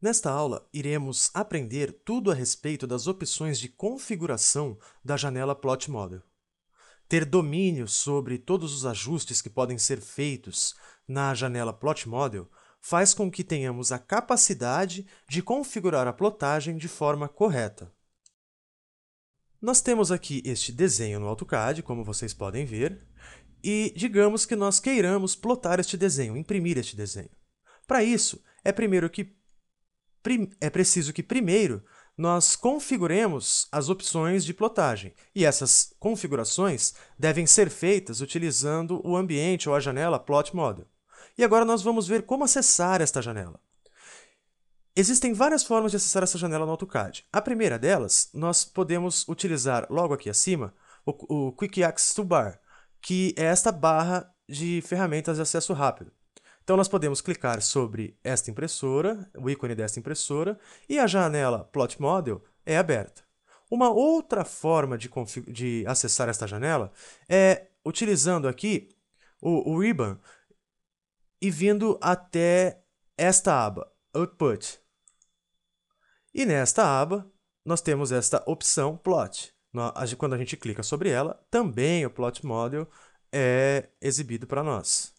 Nesta aula, iremos aprender tudo a respeito das opções de configuração da janela Plot Model. Ter domínio sobre todos os ajustes que podem ser feitos na janela Plot Model faz com que tenhamos a capacidade de configurar a plotagem de forma correta. Nós temos aqui este desenho no AutoCAD, como vocês podem ver, e digamos que nós queiramos plotar este desenho, imprimir este desenho. Para isso, é primeiro que é preciso que primeiro nós configuremos as opções de plotagem, e essas configurações devem ser feitas utilizando o ambiente ou a janela Plot Model. E agora nós vamos ver como acessar esta janela. Existem várias formas de acessar essa janela no AutoCAD. A primeira delas, nós podemos utilizar logo aqui acima o, o Quick Access Toolbar, que é esta barra de ferramentas de acesso rápido. Então nós podemos clicar sobre esta impressora, o ícone desta impressora, e a janela Plot Model é aberta. Uma outra forma de, de acessar esta janela é utilizando aqui o, o ribbon e vindo até esta aba, Output. E nesta aba, nós temos esta opção Plot quando a gente clica sobre ela, também o plot model é exibido para nós.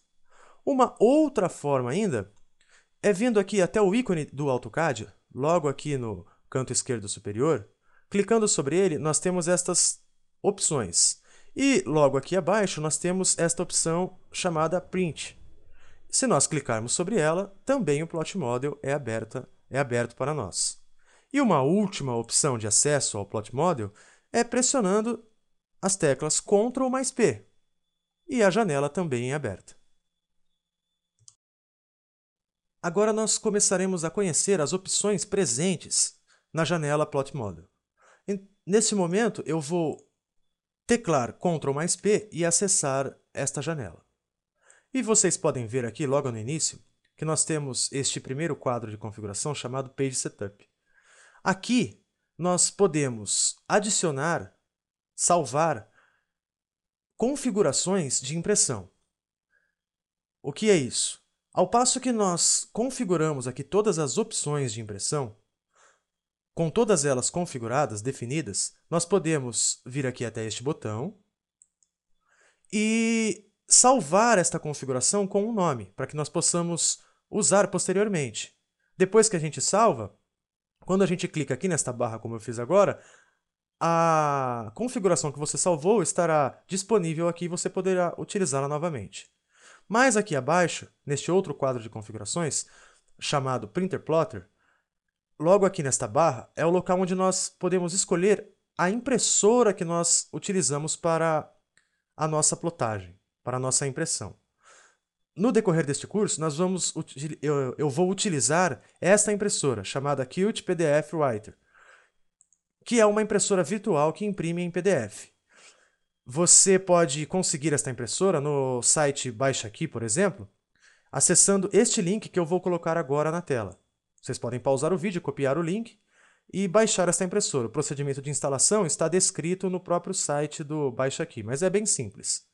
Uma outra forma ainda é vindo aqui até o ícone do AutoCAD, logo aqui no canto esquerdo superior, clicando sobre ele, nós temos estas opções. E logo aqui abaixo nós temos esta opção chamada Print. Se nós clicarmos sobre ela, também o plot model é, aberta, é aberto para nós. E uma última opção de acesso ao plot model é pressionando as teclas Ctrl mais P e a janela também é aberta. Agora nós começaremos a conhecer as opções presentes na janela Plot Model. Nesse momento, eu vou teclar Ctrl mais P e acessar esta janela. E vocês podem ver aqui, logo no início, que nós temos este primeiro quadro de configuração chamado Page Setup. Aqui nós podemos adicionar, salvar configurações de impressão. O que é isso? Ao passo que nós configuramos aqui todas as opções de impressão, com todas elas configuradas, definidas, nós podemos vir aqui até este botão e salvar esta configuração com um nome, para que nós possamos usar posteriormente. Depois que a gente salva, quando a gente clica aqui nesta barra, como eu fiz agora, a configuração que você salvou estará disponível aqui e você poderá utilizá-la novamente. Mas aqui abaixo, neste outro quadro de configurações, chamado Printer Plotter, logo aqui nesta barra, é o local onde nós podemos escolher a impressora que nós utilizamos para a nossa plotagem, para a nossa impressão. No decorrer deste curso, nós vamos, eu, eu vou utilizar esta impressora, chamada Qt PDF Writer, que é uma impressora virtual que imprime em PDF. Você pode conseguir esta impressora no site Baixa Aqui, por exemplo, acessando este link que eu vou colocar agora na tela. Vocês podem pausar o vídeo, copiar o link e baixar esta impressora. O procedimento de instalação está descrito no próprio site do Baixa Aqui, mas é bem simples.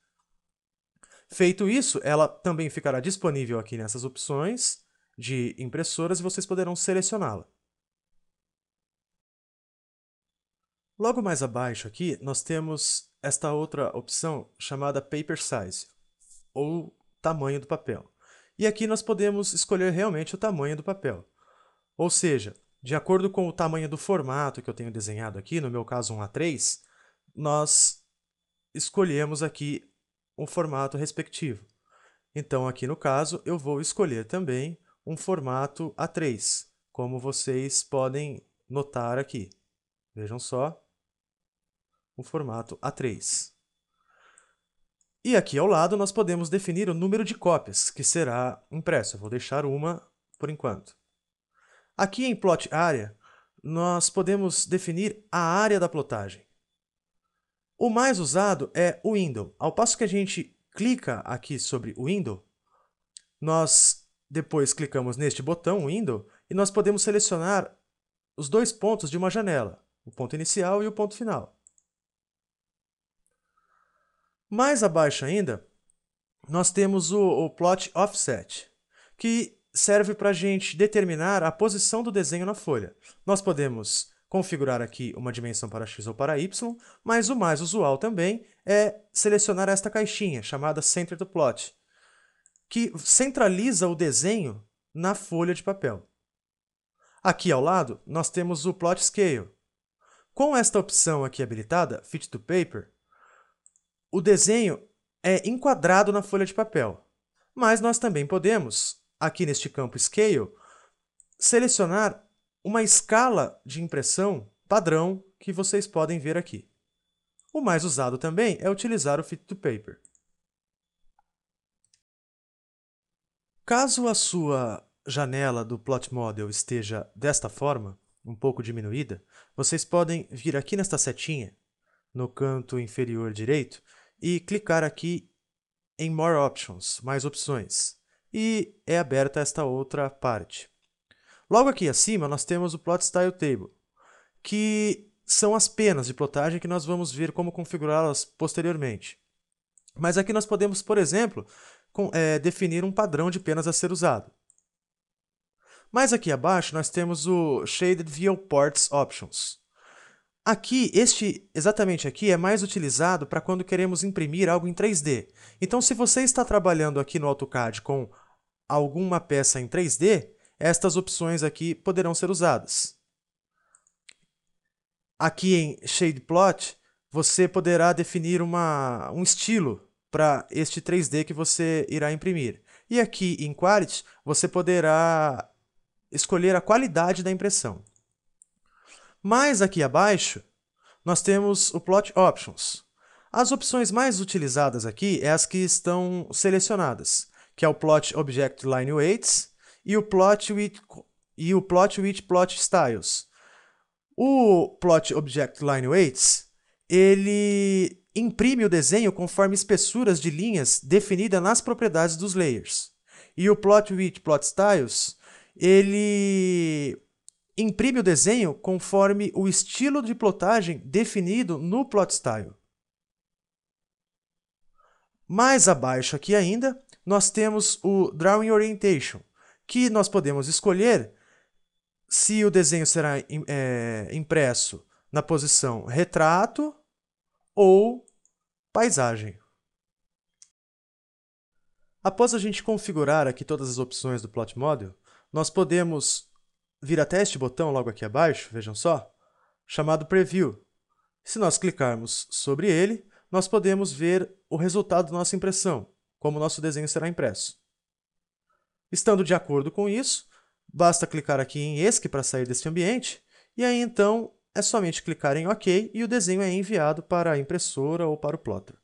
Feito isso, ela também ficará disponível aqui nessas opções de impressoras e vocês poderão selecioná-la. Logo mais abaixo aqui, nós temos esta outra opção chamada Paper Size, ou tamanho do papel. E aqui nós podemos escolher realmente o tamanho do papel. Ou seja, de acordo com o tamanho do formato que eu tenho desenhado aqui, no meu caso um A3, nós escolhemos aqui um formato respectivo. Então, aqui no caso, eu vou escolher também um formato A3, como vocês podem notar aqui. Vejam só, o formato A3. E aqui ao lado nós podemos definir o número de cópias que será impresso. Eu vou deixar uma por enquanto. Aqui em plot área, nós podemos definir a área da plotagem. O mais usado é o window. Ao passo que a gente clica aqui sobre o window, nós depois clicamos neste botão window e nós podemos selecionar os dois pontos de uma janela, o ponto inicial e o ponto final. Mais abaixo ainda, nós temos o, o plot offset, que serve para a gente determinar a posição do desenho na folha. Nós podemos configurar aqui uma dimensão para x ou para y, mas o mais usual também é selecionar esta caixinha, chamada Center to Plot, que centraliza o desenho na folha de papel. Aqui ao lado, nós temos o Plot Scale. Com esta opção aqui habilitada, Fit to Paper, o desenho é enquadrado na folha de papel, mas nós também podemos, aqui neste campo Scale, selecionar uma escala de impressão padrão que vocês podem ver aqui. O mais usado também é utilizar o Fit to Paper. Caso a sua janela do Plot Model esteja desta forma, um pouco diminuída, vocês podem vir aqui nesta setinha, no canto inferior direito, e clicar aqui em More Options, mais opções, e é aberta esta outra parte. Logo aqui acima, nós temos o Plot Style Table, que são as penas de plotagem que nós vamos ver como configurá-las posteriormente. Mas aqui nós podemos, por exemplo, com, é, definir um padrão de penas a ser usado. Mais aqui abaixo, nós temos o Shaded Viewports Options. Aqui, este, exatamente aqui, é mais utilizado para quando queremos imprimir algo em 3D. Então, se você está trabalhando aqui no AutoCAD com alguma peça em 3D, estas opções aqui poderão ser usadas. Aqui em Shade Plot, você poderá definir uma, um estilo para este 3D que você irá imprimir. E aqui em Quality, você poderá escolher a qualidade da impressão. Mais aqui abaixo, nós temos o Plot Options. As opções mais utilizadas aqui é as que estão selecionadas, que é o Plot Object Line Weights, e o plot with, e o plot with plot styles. O plot object line weights, ele imprime o desenho conforme espessuras de linhas definidas nas propriedades dos layers. E o plot with plot styles, ele imprime o desenho conforme o estilo de plotagem definido no plot style. Mais abaixo aqui ainda, nós temos o drawing orientation, que nós podemos escolher se o desenho será é, impresso na posição retrato ou paisagem. Após a gente configurar aqui todas as opções do Plot Model, nós podemos vir até este botão logo aqui abaixo, vejam só, chamado Preview. Se nós clicarmos sobre ele, nós podemos ver o resultado da nossa impressão, como o nosso desenho será impresso. Estando de acordo com isso, basta clicar aqui em ESC para sair deste ambiente, e aí então é somente clicar em OK e o desenho é enviado para a impressora ou para o plotter.